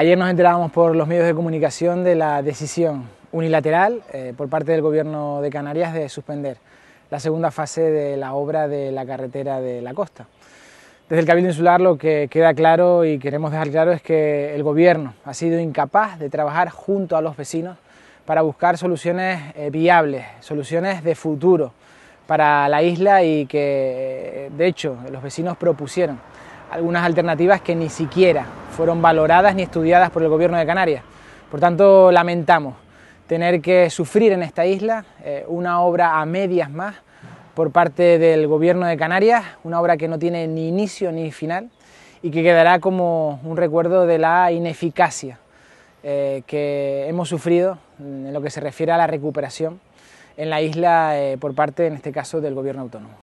Ayer nos enterábamos por los medios de comunicación de la decisión unilateral eh, por parte del Gobierno de Canarias de suspender la segunda fase de la obra de la carretera de la costa. Desde el Cabildo Insular lo que queda claro y queremos dejar claro es que el Gobierno ha sido incapaz de trabajar junto a los vecinos para buscar soluciones eh, viables, soluciones de futuro para la isla y que eh, de hecho los vecinos propusieron algunas alternativas que ni siquiera fueron valoradas ni estudiadas por el gobierno de Canarias. Por tanto, lamentamos tener que sufrir en esta isla eh, una obra a medias más por parte del gobierno de Canarias, una obra que no tiene ni inicio ni final y que quedará como un recuerdo de la ineficacia eh, que hemos sufrido en lo que se refiere a la recuperación en la isla eh, por parte, en este caso, del gobierno autónomo.